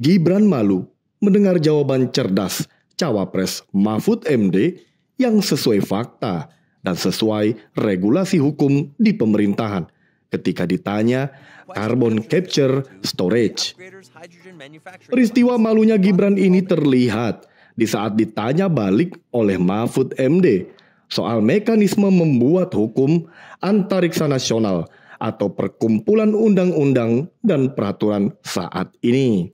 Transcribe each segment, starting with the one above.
Gibran malu mendengar jawaban cerdas cawapres Mahfud MD yang sesuai fakta dan sesuai regulasi hukum di pemerintahan ketika ditanya carbon capture storage. Peristiwa malunya Gibran ini terlihat di saat ditanya balik oleh Mahfud MD soal mekanisme membuat hukum antariksa nasional atau perkumpulan undang-undang dan peraturan saat ini.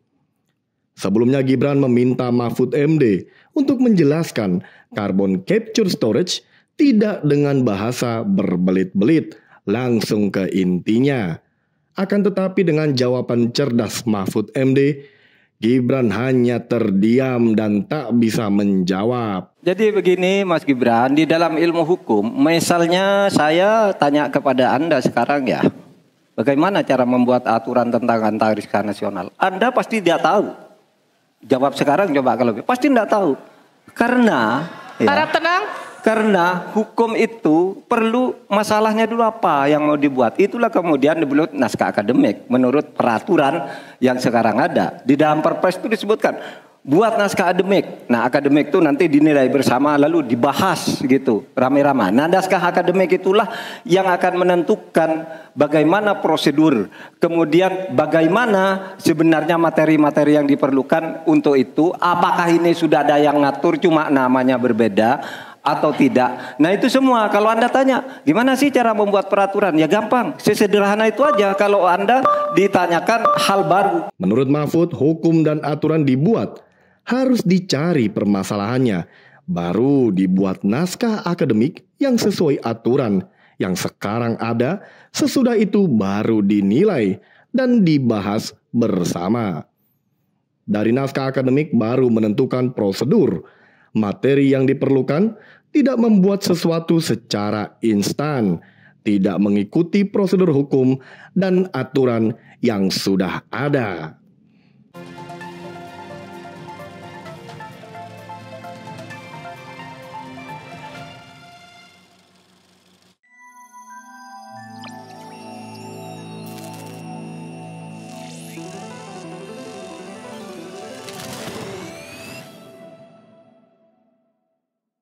Sebelumnya Gibran meminta Mahfud MD untuk menjelaskan carbon capture storage tidak dengan bahasa berbelit-belit, langsung ke intinya. Akan tetapi dengan jawaban cerdas Mahfud MD, Gibran hanya terdiam dan tak bisa menjawab. Jadi begini Mas Gibran, di dalam ilmu hukum, misalnya saya tanya kepada Anda sekarang ya, bagaimana cara membuat aturan tentang antariska nasional? Anda pasti tidak tahu. Jawab sekarang coba kalau gitu. pasti tidak tahu. Karena ya, tenang. Karena hukum itu perlu masalahnya dulu apa yang mau dibuat. Itulah kemudian dibuat naskah akademik menurut peraturan yang sekarang ada. Di dalam Perpres itu disebutkan buat naskah akademik. Nah, akademik itu nanti dinilai bersama lalu dibahas gitu rame-rame. Nah, naskah akademik itulah yang akan menentukan bagaimana prosedur, kemudian bagaimana sebenarnya materi-materi yang diperlukan untuk itu. Apakah ini sudah ada yang ngatur cuma namanya berbeda atau tidak. Nah, itu semua kalau Anda tanya, gimana sih cara membuat peraturan? Ya gampang, sesederhana itu aja kalau Anda ditanyakan hal baru. Menurut Mahfud, hukum dan aturan dibuat harus dicari permasalahannya, baru dibuat naskah akademik yang sesuai aturan yang sekarang ada, sesudah itu baru dinilai dan dibahas bersama. Dari naskah akademik baru menentukan prosedur, materi yang diperlukan, tidak membuat sesuatu secara instan, tidak mengikuti prosedur hukum dan aturan yang sudah ada.